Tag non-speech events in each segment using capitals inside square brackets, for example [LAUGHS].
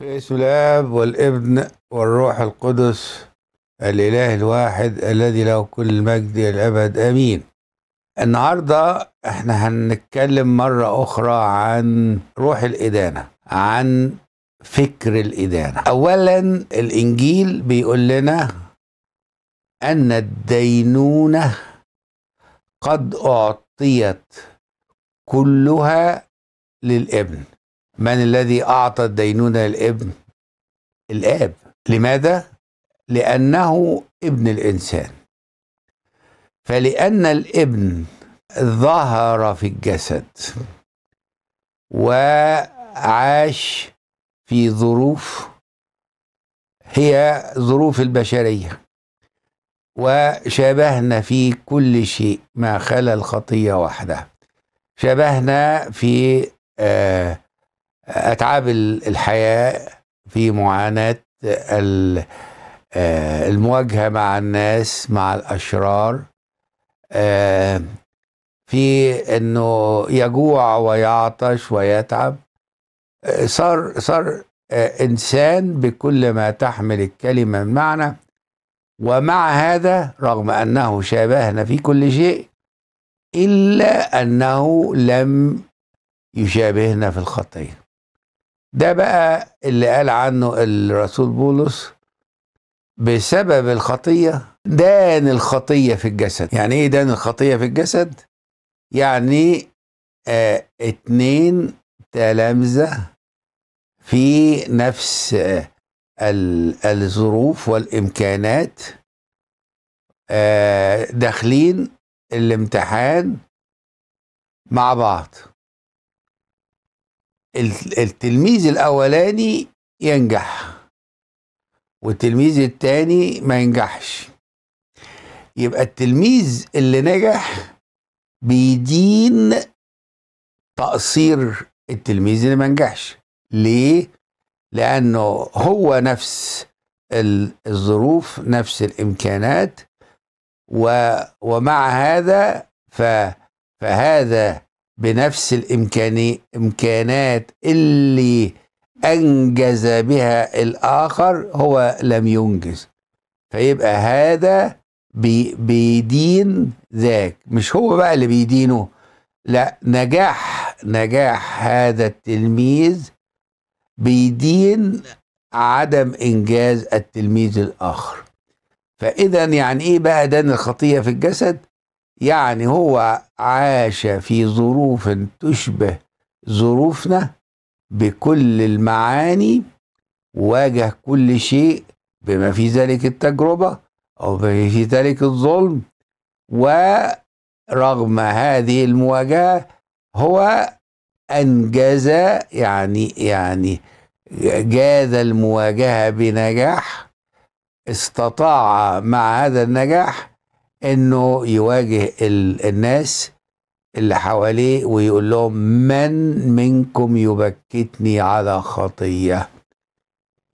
في اسم الاب والابن والروح القدس الاله الواحد الذي له كل المجد الى الابد امين النهارده احنا هنتكلم مره اخرى عن روح الادانه عن فكر الادانه اولا الانجيل بيقول لنا ان الدينونه قد اعطيت كلها للابن من الذي أعطى الدينونة للابن الآب لماذا؟ لأنه ابن الإنسان فلأن الابن ظهر في الجسد وعاش في ظروف هي ظروف البشرية وشابهنا في كل شيء ما خلا الخطية وحدها شبهنا في آه اتعاب الحياه في معاناه آه، المواجهه مع الناس مع الاشرار آه، في انه يجوع ويعطش ويتعب صار صار آه، انسان بكل ما تحمل الكلمه من معنى ومع هذا رغم انه شابهنا في كل شيء الا انه لم يشابهنا في الخطيه ده بقى اللي قال عنه الرسول بولس بسبب الخطية دان الخطية في الجسد يعني ايه دان الخطية في الجسد يعني آه اتنين تلامذة في نفس آه الظروف والإمكانات آه داخلين الامتحان مع بعض التلميذ الاولاني ينجح والتلميذ الثاني ما ينجحش يبقى التلميذ اللي نجح بيدين تقصير التلميذ اللي ما نجحش ليه لانه هو نفس الظروف نفس الامكانات و ومع هذا ف فهذا بنفس الامكاني امكانات اللي انجز بها الاخر هو لم ينجز فيبقى هذا بي بيدين ذاك مش هو بقى اللي بيدينه لا نجاح نجاح هذا التلميذ بيدين عدم انجاز التلميذ الاخر فاذا يعني ايه بقى دان الخطيه في الجسد يعني هو عاش في ظروف تشبه ظروفنا بكل المعاني واجه كل شيء بما في ذلك التجربة أو بما في ذلك الظلم ورغم هذه المواجهة هو أنجز يعني يعني جاز المواجهة بنجاح استطاع مع هذا النجاح انه يواجه الناس اللي حواليه ويقول لهم من منكم يبكتني على خطيه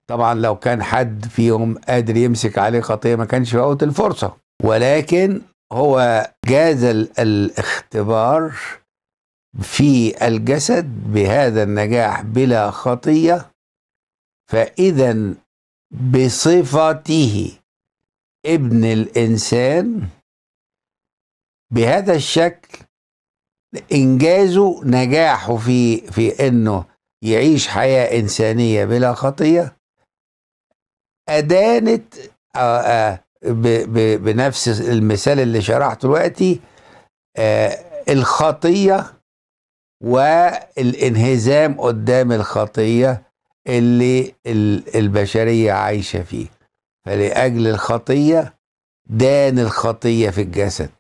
طبعا لو كان حد فيهم قادر يمسك عليه خطيه ما كانش فوت الفرصه ولكن هو جاز الاختبار في الجسد بهذا النجاح بلا خطيه فاذا بصفته ابن الانسان بهذا الشكل انجازه نجاحه في في انه يعيش حياه انسانيه بلا خطيه ادانت آه، آه، بنفس المثال اللي شرحته دلوقتي آه، الخطيه والانهزام قدام الخطيه اللي البشريه عايشه فيه فلاجل الخطيه دان الخطيه في الجسد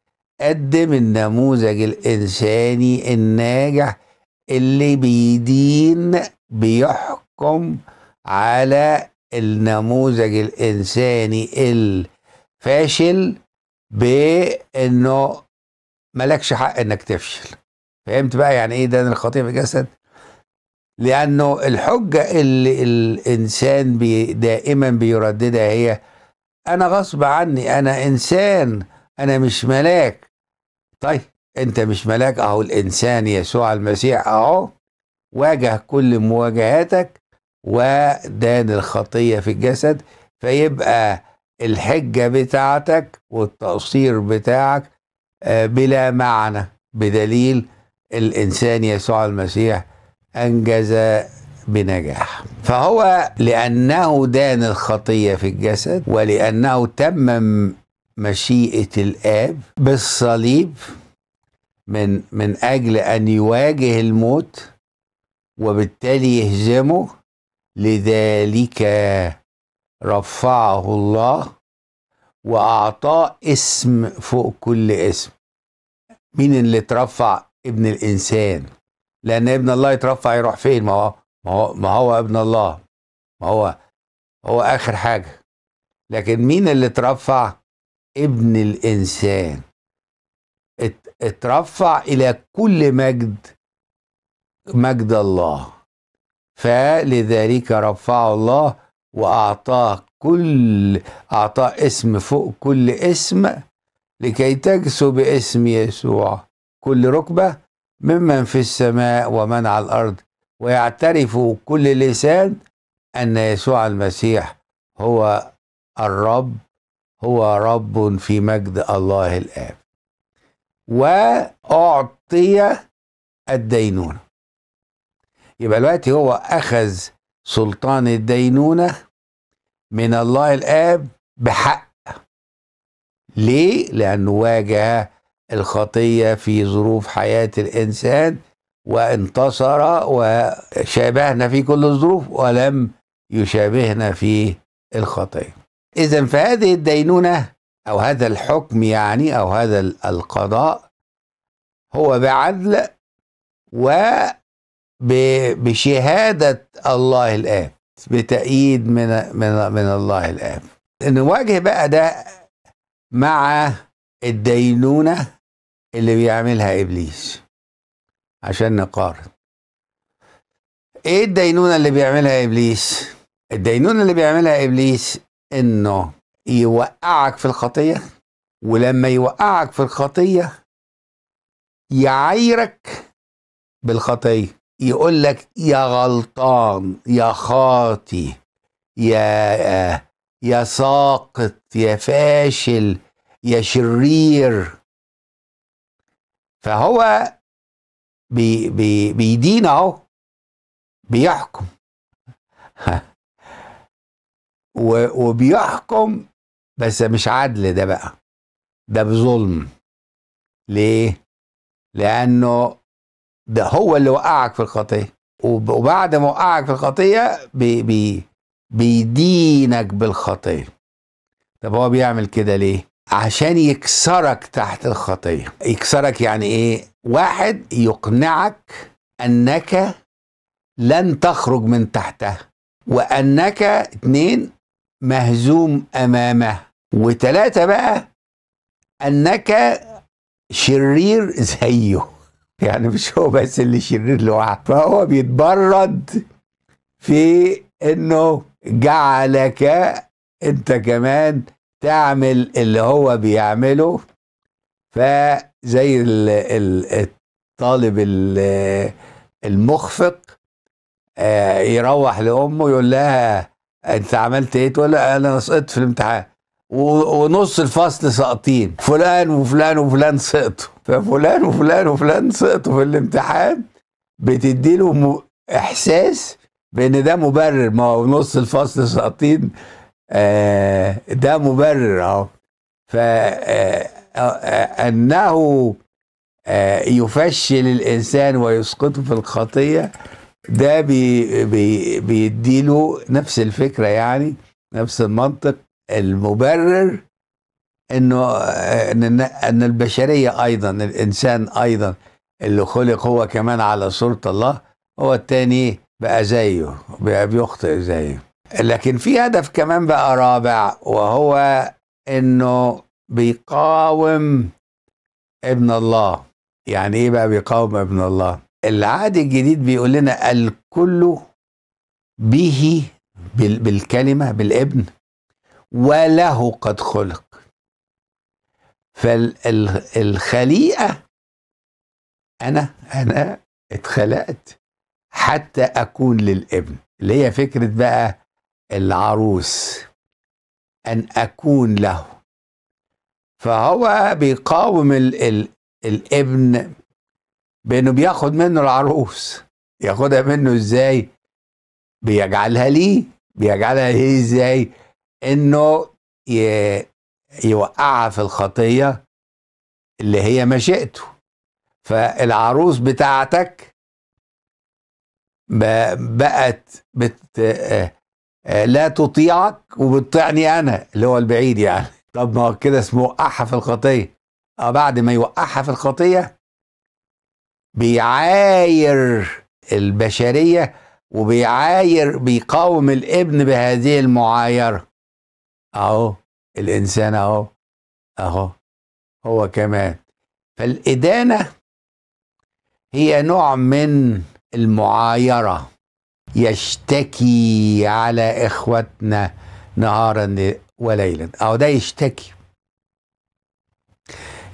قدم النموذج الإنساني الناجح اللي بيدين بيحكم على النموذج الإنساني الفاشل بإنه مالكش حق إنك تفشل فهمت بقى يعني إيه ده في جسد لأنه الحجة اللي الإنسان بي دائما بيرددها هي أنا غصب عني أنا إنسان أنا مش ملاك طيب انت مش ملاك اهو الانسان يسوع المسيح اهو واجه كل مواجهاتك ودان الخطيه في الجسد فيبقى الحجه بتاعتك والتقصير بتاعك آه، بلا معنى بدليل الانسان يسوع المسيح انجز بنجاح فهو لانه دان الخطيه في الجسد ولانه تمم مشيئه الاب بالصليب من من اجل ان يواجه الموت وبالتالي يهزمه لذلك رفعه الله واعطاه اسم فوق كل اسم مين اللي اترفع ابن الانسان لان ابن الله يترفع يروح فين ما هو ما هو, ما هو ابن الله ما هو هو اخر حاجه لكن مين اللي اترفع ابن الانسان اترفع الى كل مجد مجد الله فلذلك رفعه الله واعطاه كل اعطاه اسم فوق كل اسم لكي تجسو باسم يسوع كل ركبه ممن في السماء ومن على الارض ويعترف كل لسان ان يسوع المسيح هو الرب هو رب في مجد الله الآب وأعطي الدينونة يبقى دلوقتي هو أخذ سلطان الدينونة من الله الآب بحق ليه؟ لأنه واجه الخطية في ظروف حياة الإنسان وانتصر وشابهنا في كل الظروف ولم يشابهنا في الخطيه إذا فهذه الدينونة أو هذا الحكم يعني أو هذا القضاء هو بعدل وبشهادة الله الآب بتأييد من من من الله الآب نواجه بقى ده مع الدينونة اللي بيعملها إبليس عشان نقارن ايه الدينونة اللي بيعملها إبليس؟ الدينونة اللي بيعملها إبليس انه يوقعك في الخطيه ولما يوقعك في الخطيه يعايرك بالخطيه يقول لك يا غلطان يا خاطي يا آه، يا ساقط يا فاشل يا شرير فهو بي بي بيدين اهو بيحكم [LAUGHS] وبيحكم بس مش عدل ده بقى ده بظلم ليه لانه ده هو اللي وقعك في الخطيه وبعد ما وقعك في الخطيه بي بي بيدينك بالخطيه طب هو بيعمل كده ليه عشان يكسرك تحت الخطيه يكسرك يعني ايه واحد يقنعك انك لن تخرج من تحتها وانك اتنين مهزوم امامه وتلاتة بقى انك شرير زيه [LAUGHS] يعني مش هو بس اللي شرير لوحده فهو بيتبرد في انه جعلك انت كمان تعمل اللي هو بيعمله فزي الطالب المخفق آه، يروح لامه يقول لها انت عملت ايه تقول انا سقطت في الامتحان ونص الفصل ساقطين فلان وفلان وفلان سقطوا ففلان وفلان وفلان سقطوا في الامتحان بتدي له احساس بان ده مبرر ما هو نص الفصل ساقطين آه ده مبرر اهو فانه آه،, آه،, آه يفشل الانسان ويسقطه في الخطيه ده بي بي بيديله نفس الفكره يعني نفس المنطق المبرر انه ان ان البشريه ايضا الانسان ايضا اللي خلق هو كمان على صوره الله هو التاني بقى زيه بقى بيخطئ زيه لكن في هدف كمان بقى رابع وهو انه بيقاوم ابن الله يعني ايه بقى بيقاوم ابن الله العهد الجديد بيقول لنا الكل به بالكلمة بالابن وله قد خلق فالخليقة أنا أنا اتخلقت حتى أكون للابن اللي هي فكرة بقى العروس أن أكون له فهو بيقاوم ال ال الابن بانه بياخد منه العروس ياخدها منه ازاي بيجعلها ليه بيجعلها ليه ازاي انه يوقعها في الخطيه اللي هي مشيئته فالعروس بتاعتك بقت بت لا تطيعك وبتطيعني انا اللي هو البعيد يعني طب ما هو كده اسمه وقعها في الخطيه اه بعد ما يوقعها في الخطيه بيعاير البشريه وبيعاير بيقاوم الابن بهذه المعايره اهو الانسان اهو اهو هو كمان فالادانه هي نوع من المعايره يشتكي على اخوتنا نهارا وليلا او ده يشتكي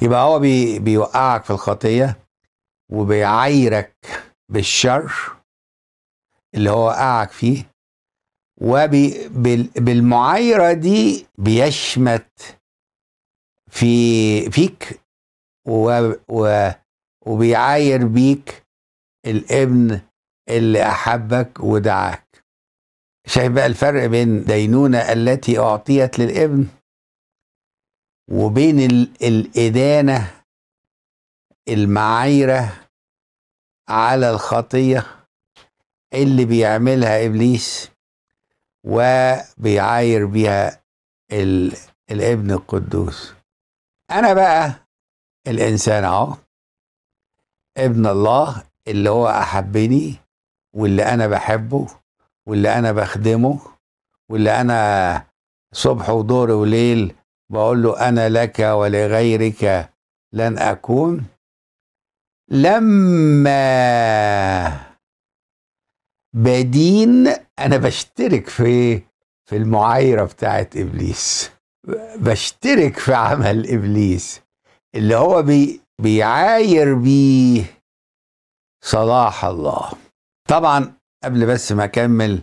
يبقى هو بي بيوقعك في الخطيه وبيعايرك بالشر اللي هو وقعك فيه وبالمعايرة دي بيشمت في فيك و و وبيعاير بيك الابن اللي أحبك ودعاك شايف بقى الفرق بين دينونة التي أعطيت للابن وبين الإدانة المعايرة على الخطيه اللي بيعملها ابليس وبيعاير بيها ال... الابن القدوس انا بقى الانسان اهو ابن الله اللي هو احبني واللي انا بحبه واللي انا بخدمه واللي انا صبح ودور وليل بقول له انا لك ولغيرك لن اكون لما بدين انا بشترك في في المعايره بتاعت ابليس بشترك في عمل ابليس اللي هو بي بيعاير بيه صلاح الله طبعا قبل بس ما اكمل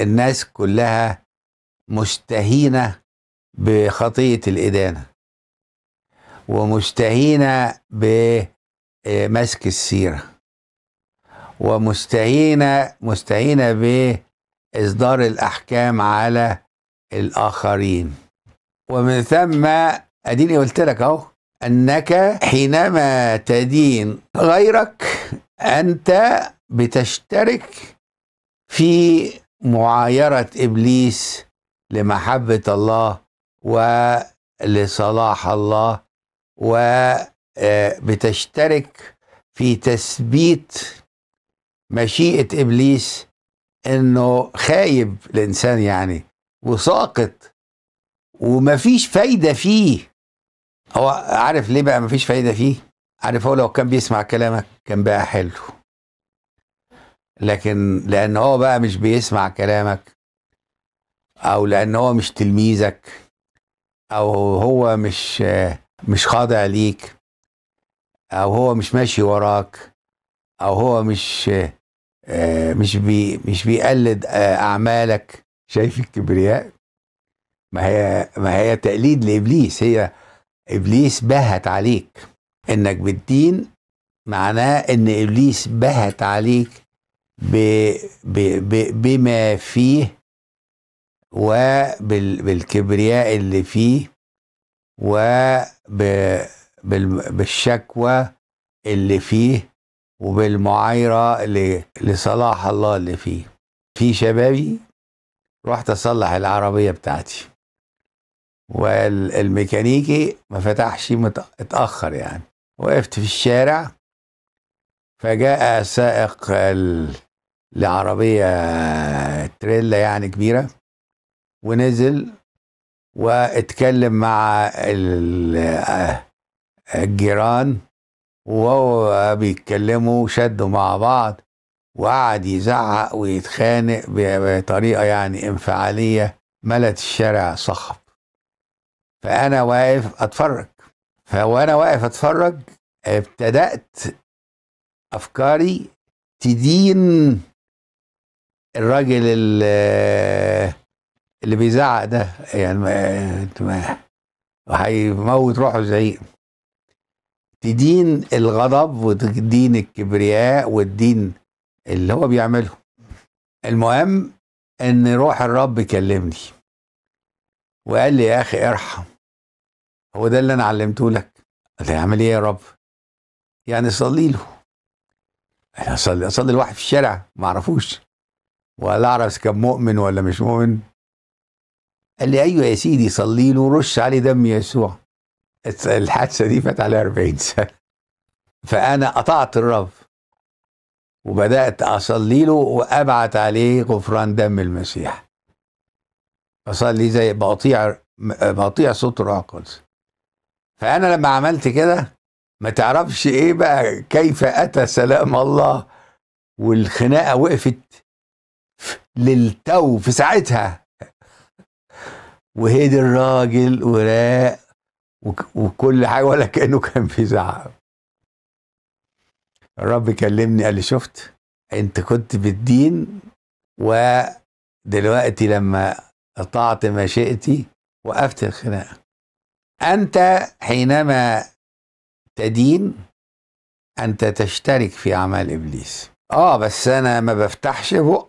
الناس كلها مشتهينه بخطيه الادانه ومشتهينه ب آه، ماسك السيره ومستعينه مستعينه باصدار الاحكام على الاخرين ومن ثم اديني قلت لك اهو انك حينما تدين غيرك انت بتشترك في معايره ابليس لمحبه الله ولصلاح الله و آه، بتشترك في تثبيت مشيئة إبليس إنه خايب الإنسان يعني وساقط ومفيش فايدة فيه هو عارف ليه بقى مفيش فايدة فيه عارف هو لو كان بيسمع كلامك كان بقى حلو لكن لأن هو بقى مش بيسمع كلامك أو لأن هو مش تلميذك أو هو مش آه، مش خاضع ليك او هو مش ماشي وراك او هو مش آه، مش بي مش بيقلد آه، اعمالك شايف الكبرياء ما هي ما هي تقليد لابليس هي ابليس بهت عليك انك بتدين معناه ان ابليس بهت عليك ب ب ب بما فيه وبالكبرياء اللي فيه وب بالشكوى اللي فيه وبالمعايرة لصلاح الله اللي فيه في شبابي رحت أصلح العربية بتاعتي والميكانيكي ما فتحش متأخر يعني وقفت في الشارع فجاء سائق لعربية تريلا يعني كبيرة ونزل واتكلم مع الجيران وهو بيتكلموا شدوا مع بعض وقعد يزعق ويتخانق بطريقة يعني انفعالية ملت الشارع صخب فأنا واقف أتفرج فوأنا واقف أتفرج ابتدأت أفكاري تدين الراجل اللي بيزعق ده يعني وهيموت روحه زعيق تدين الغضب وتدين الكبرياء والدين اللي هو بيعمله المهم ان روح الرب كلمني وقال لي يا اخي ارحم هو ده اللي انا علمته لك لي اعمل ايه يا رب يعني صلي له يعني اصلي اصلي لواحد في الشارع ما اعرفوش ولا اعرف كان مؤمن ولا مش مؤمن قال لي ايوه يا سيدي صلي له رش عليه دم يسوع الحادثه دي فات عليها 40 سنه فانا قطعت الرب وبدات اصلي له وابعت عليه غفران دم المسيح اصلي زي بقطيع بقطيع صوت الروح القدس فانا لما عملت كده ما تعرفش ايه بقى كيف اتى سلام الله والخناقه وقفت للتو في ساعتها وهدي الراجل وراق وكل حاجه ولا كانه كان في زعق الرب كلمني قال لي شفت انت كنت بالدين ودلوقتي لما اطعت مشيئتي وقفت الخناقه انت حينما تدين انت تشترك في اعمال ابليس اه بس انا ما بفتحش بقي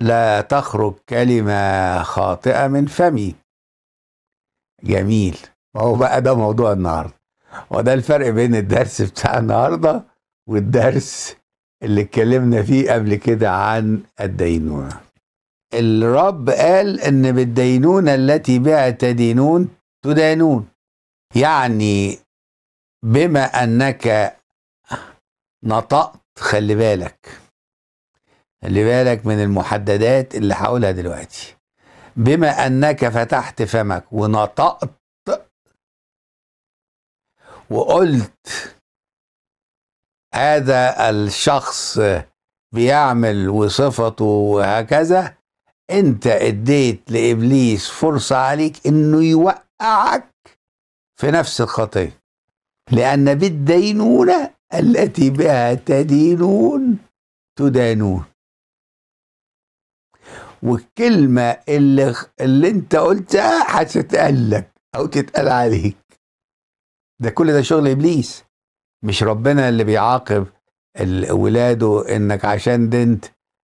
لا تخرج كلمه خاطئه من فمي جميل ما هو بقى ده موضوع النهارده وده الفرق بين الدرس بتاع النهارده والدرس اللي اتكلمنا فيه قبل كده عن الدينونه الرب قال ان بالدينونه التي بعت دينون تدانون يعني بما انك نطقت خلي بالك خلي بالك من المحددات اللي هقولها دلوقتي بما انك فتحت فمك ونطقت وقلت هذا الشخص بيعمل وصفته وهكذا انت اديت لابليس فرصه عليك انه يوقعك في نفس الخطيه لان بالدينونه التي بها تدينون تدانون والكلمه اللي اللي انت قلتها هتتقال لك او تتقال عليك ده كل ده شغل ابليس مش ربنا اللي بيعاقب ولاده انك عشان دنت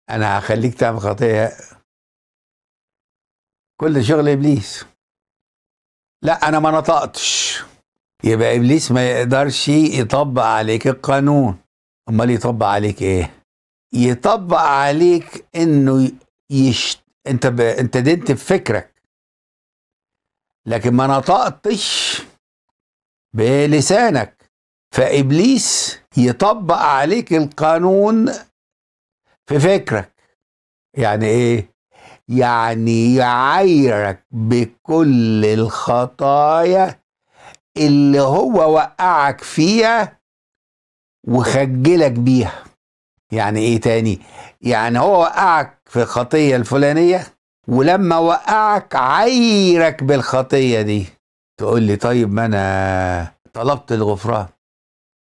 انا هخليك تعمل خطيه كل ده شغل ابليس لا انا ما نطقتش يبقى ابليس ما يقدرش يطبق عليك القانون امال يطبق عليك ايه يطبق عليك انه يش... انت ب... انت دنت بفكرك لكن ما نطقتش بلسانك فابليس يطبق عليك القانون في فكرك يعني ايه يعني يعايرك بكل الخطايا اللي هو وقعك فيها وخجلك بيها يعني ايه تاني يعني هو وقعك في الخطيه الفلانيه ولما وقعك عايرك بالخطيه دي تقول لي طيب ما انا طلبت الغفران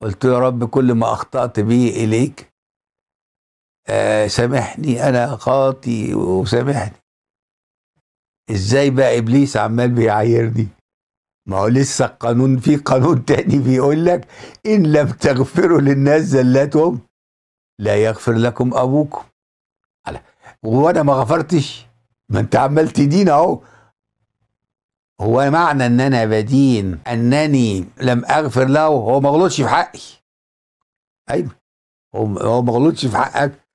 قلت له يا رب كل ما اخطات به اليك آه سامحني انا خاطي وسامحني ازاي بقى ابليس عمال بيعايرني ما هو لسه القانون في قانون تاني بيقول لك ان لم تغفروا للناس زلاتهم لا يغفر لكم ابوكم وانا ما غفرتش ما انت عمال تدين اهو هو معنى ان انا بدين انني لم اغفر له هو ما غلطش في حقي ايوه هو ما غلطش في حقك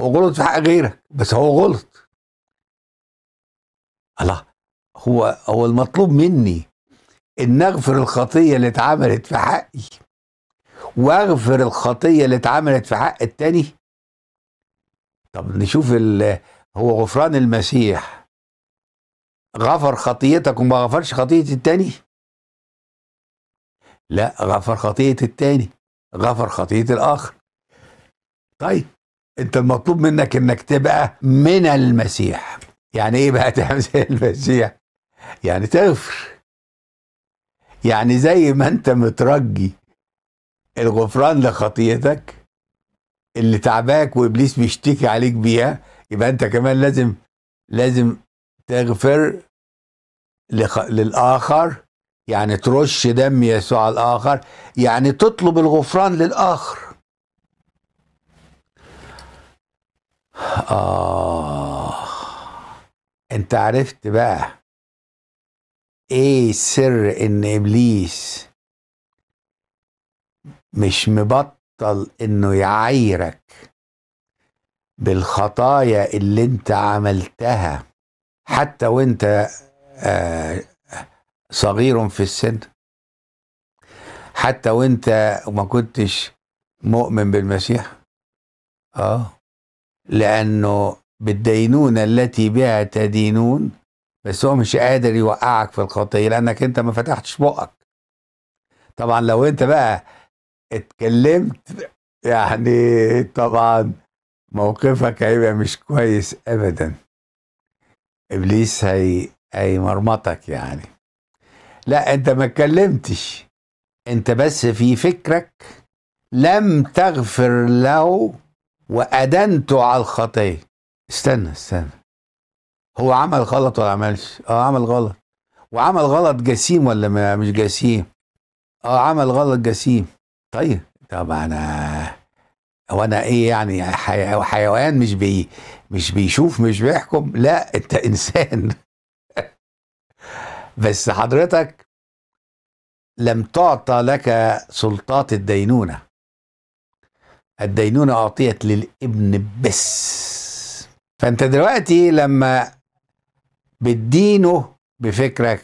هو غلط في حق غيرك بس هو غلط الله هو هو المطلوب مني ان اغفر الخطيه اللي اتعملت في حقي واغفر الخطيه اللي اتعملت في حق التاني طب نشوف هو غفران المسيح غفر خطيتك وما غفرش خطية التاني لا غفر خطية التاني غفر خطية الآخر طيب انت المطلوب منك انك تبقى من المسيح يعني ايه بقى تعمل زي المسيح يعني تغفر يعني زي ما انت مترجي الغفران لخطيتك اللي تعباك وابليس بيشتكي عليك بيها يبقى انت كمان لازم لازم تغفر للآخر يعني ترش دم يسوع الآخر يعني تطلب الغفران للآخر آه أنت عرفت بقى إيه سر إن إبليس مش مبطل إنه يعايرك بالخطايا اللي أنت عملتها حتى وانت آه، صغير في السن حتى وانت ما كنتش مؤمن بالمسيح اه لانه بالدينونة التي بها تدينون بس هو مش قادر يوقعك في الخطية لأنك أنت ما فتحتش بقك طبعا لو أنت بقى اتكلمت يعني طبعا موقفك هيبقى مش كويس أبدا ابليس هي هيمرمطك يعني لا انت ما اتكلمتش انت بس في فكرك لم تغفر له وأدنت على الخطية استنى استنى هو عمل غلط ولا عملش اه عمل غلط وعمل غلط جسيم ولا مش جسيم اه عمل غلط جسيم طيب طب انا هو انا ايه يعني حيوان مش بي مش بيشوف مش بيحكم لا انت [LAUGHS] انسان بس حضرتك لم تعطى لك سلطات الدينونه الدينونه اعطيت للابن بس فانت دلوقتي لما بتدينه بفكرك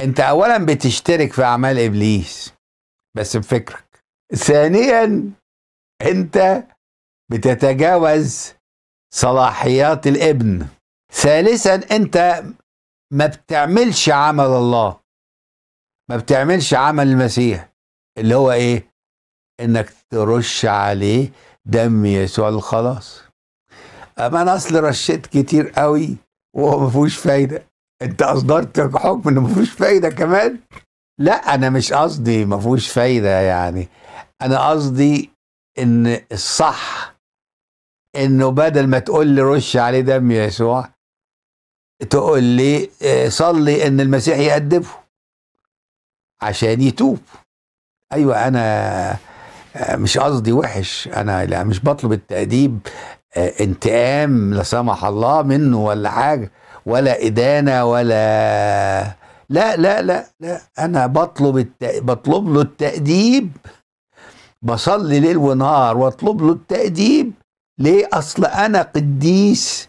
انت اولا بتشترك في اعمال ابليس بس بفكرك ثانيا انت بتتجاوز صلاحيات الابن ثالثا انت ما بتعملش عمل الله ما بتعملش عمل المسيح اللي هو ايه انك ترش عليه دم يسوع الخلاص اما انا اصل رشيت كتير قوي وهو ما فيهوش فايده انت اصدرت حكم انه ما فيهوش فايده كمان لا انا مش قصدي ما فيهوش فايده يعني انا قصدي ان الصح انه بدل ما تقول لي رش عليه دم يسوع تقول لي آه، صلي ان المسيح يأدبه عشان يتوب ايوه انا آه، مش قصدي وحش انا لا مش بطلب التأديب آه، انتقام لا سمح الله منه ولا حاجه ولا ادانه ولا لا لا لا لا انا بطلب الت... بطلب له التأديب بصلي ليل ونهار واطلب له التأديب ليه أصل أنا قديس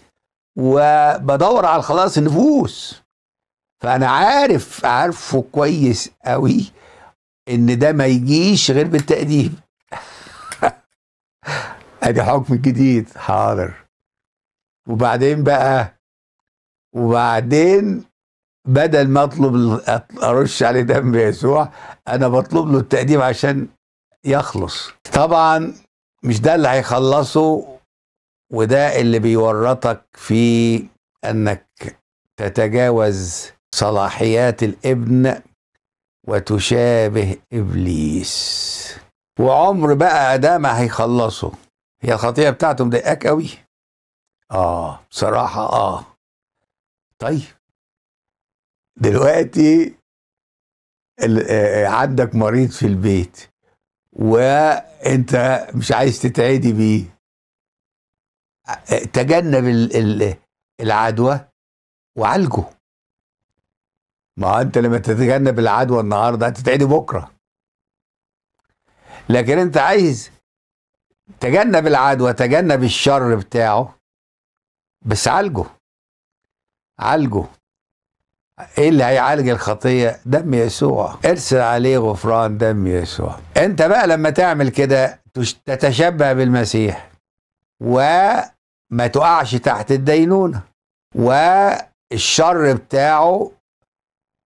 وبدور على خلاص النفوس فأنا عارف عارفه كويس قوي إن ده ما يجيش غير بالتأديب [LAUGHS] أدي حكم جديد حاضر وبعدين بقى وبعدين بدل ما اطلب ارش عليه دم يسوع انا بطلب له التقديم عشان يخلص طبعا مش ده اللي هيخلصه وده اللي بيورطك في انك تتجاوز صلاحيات الابن وتشابه ابليس وعمر بقى ده ما هيخلصه هي الخطيه بتاعته مضايقاك قوي اه بصراحه اه طيب دلوقتي آه، آه، عندك مريض في البيت وانت مش عايز تتعدي بيه تجنب العدوى وعالجه ما انت لما تتجنب العدوى النهارده هتتعدي بكره لكن انت عايز تجنب العدوى تجنب الشر بتاعه بس عالجه عالجه ايه اللي هيعالج الخطيه دم يسوع ارسل عليه غفران دم يسوع انت بقى لما تعمل كده تتشبه بالمسيح وما تقعش تحت الدينونه والشر بتاعه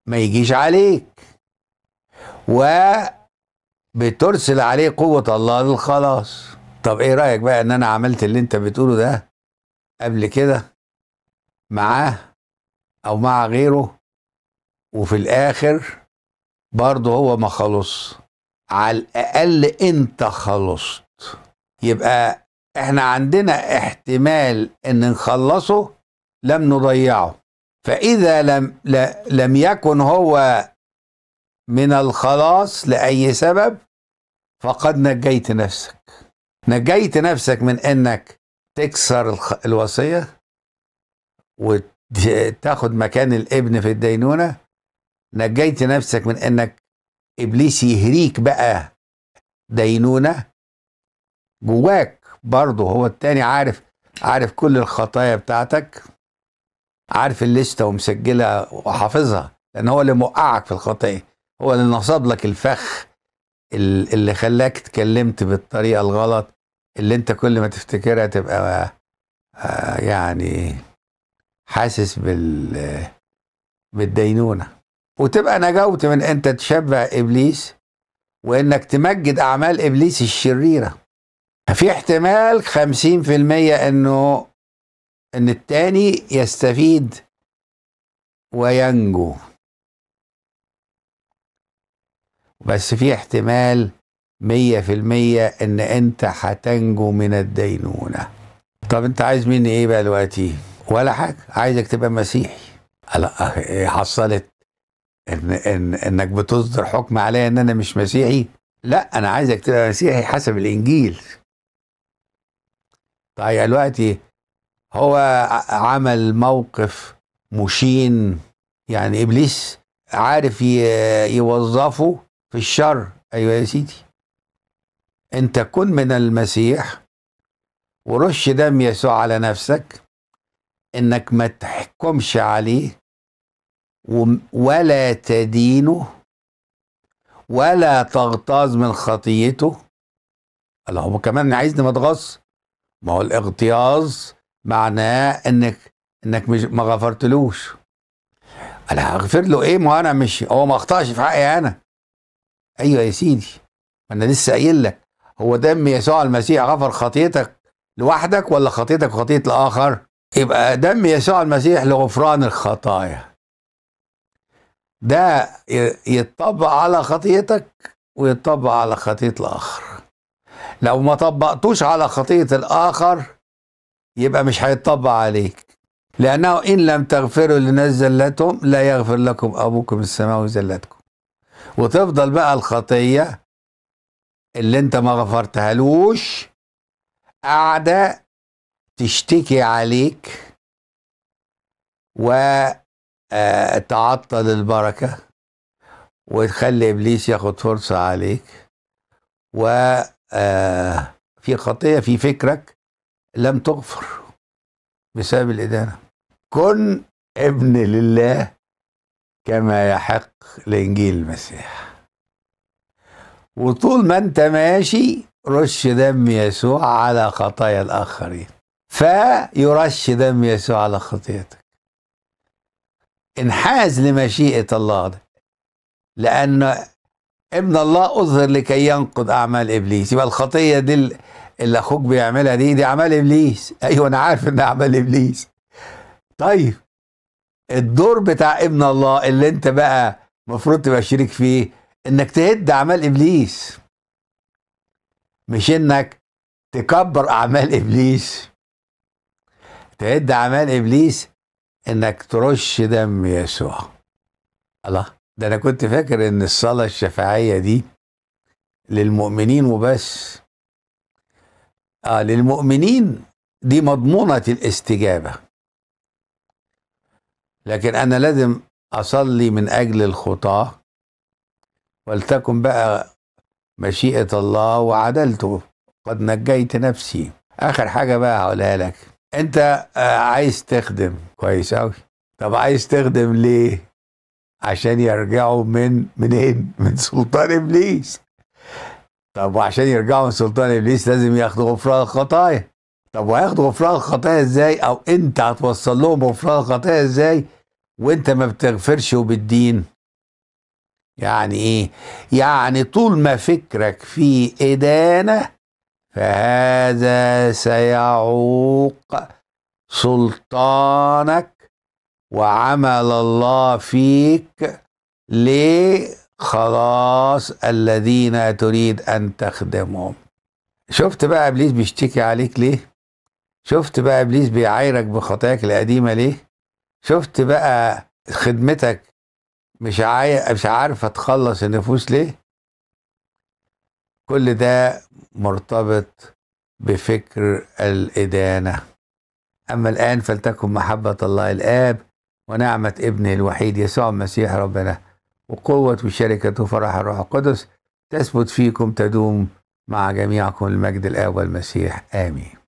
ما يجيش عليك وبترسل عليه قوه الله للخلاص طب ايه رايك بقى ان انا عملت اللي انت بتقوله ده قبل كده معاه او مع غيره وفي الاخر برضه هو ما خلص على الاقل انت خلصت يبقى احنا عندنا احتمال ان نخلصه لم نضيعه فاذا لم لم يكن هو من الخلاص لاي سبب فقد نجيت نفسك نجيت نفسك من انك تكسر الوصيه وتاخد مكان الابن في الدينونه نجيت نفسك من انك ابليس يهريك بقى دينونه جواك برضه هو التاني عارف عارف كل الخطايا بتاعتك عارف الليسته ومسجلها وحافظها لان هو اللي موقعك في الخطيه هو اللي نصب لك الفخ اللي خلاك اتكلمت بالطريقه الغلط اللي انت كل ما تفتكرها تبقى آه، يعني حاسس بال بالدينونه وتبقى نجوت من انت تشبه ابليس وانك تمجد اعمال ابليس الشريره في احتمال 50% انه ان التاني يستفيد وينجو بس في احتمال 100% ان انت هتنجو من الدينونه طب انت عايز مني ايه بقى دلوقتي ولا حاجه عايزك تبقى مسيحي حصلت إن, إن انك بتصدر حكم عليا ان انا مش مسيحي لا انا عايزك تبقى مسيحي حسب الانجيل طيب دلوقتي هو عمل موقف مشين يعني ابليس عارف يوظفه في الشر ايوه يا سيدي انت كن من المسيح ورش دم يسوع على نفسك انك ما تحكمش عليه ولا تدينه ولا تغتاظ من خطيته اللهم كمان عايزني ما تغص ما هو الاغتياظ معناه انك انك مش ما غفرتلوش انا هغفر له ايه ما انا مش هو ما اخطاش في حقي انا ايوه يا سيدي ما انا لسه قايل لك هو دم يسوع المسيح غفر خطيتك لوحدك ولا خطيتك وخطيه الاخر يبقى دم يسوع المسيح لغفران الخطايا ده يتطبق على خطيتك ويتطبق على خطيه الاخر لو ما طبقتوش على خطيه الاخر يبقى مش هيتطبق عليك لانه ان لم تغفروا للناس زلتهم لا يغفر لكم ابوكم السماوي زلتكم وتفضل بقى الخطيه اللي انت ما غفرتهالوش قاعده تشتكي عليك و آه، تعطل البركة وتخلي إبليس ياخد فرصة عليك وفي آه، خطية في فكرك لم تغفر بسبب الإدانة كن ابن لله كما يحق لإنجيل المسيح وطول ما أنت ماشي رش دم يسوع على خطايا الآخرين فيرش دم يسوع على خطيتك انحاز لمشيئة الله ده. لأن ابن الله أظهر لكي ينقض أعمال إبليس يبقى الخطية دي اللي أخوك بيعملها دي دي أعمال إبليس [LAUGHS] أيوة أنا عارف إن أعمال إبليس طيب الدور بتاع ابن الله اللي أنت بقى المفروض تبقى شريك فيه إنك تهد أعمال إبليس مش إنك تكبر أعمال إبليس تهد أعمال إبليس انك ترش دم يسوع الله ده انا كنت فاكر ان الصلاه الشفاعيه دي للمؤمنين وبس اه للمؤمنين دي مضمونه الاستجابه لكن انا لازم اصلي من اجل الخطاه ولتكن بقى مشيئه الله وعدلته قد نجيت نفسي اخر حاجه بقى هقولها لك انت آه، عايز تخدم كويس قوي طب عايز تخدم ليه عشان يرجعوا من منين [LAUGHS] من سلطان ابليس طب وعشان يرجعوا من سلطان ابليس لازم ياخدوا غفران الخطايا طب وهياخدوا غفران الخطايا ازاي او انت هتوصل لهم غفران الخطايا ازاي وانت ما بتغفرش وبالدين يعني ايه يعني طول ما فكرك في ادانه فهذا سيعوق سلطانك وعمل الله فيك لخلاص الذين تريد أن تخدمهم شفت بقى إبليس بيشتكي عليك ليه شفت بقى إبليس بيعايرك بخطاياك القديمة ليه شفت بقى خدمتك مش, عاي... مش عارفة تخلص النفوس ليه كل ده مرتبط بفكر الإدانة أما الآن فلتكن محبة الله الآب ونعمة ابنه الوحيد يسوع المسيح ربنا وقوة وشركة وفرح الروح القدس تثبت فيكم تدوم مع جميعكم المجد الآب والمسيح آمين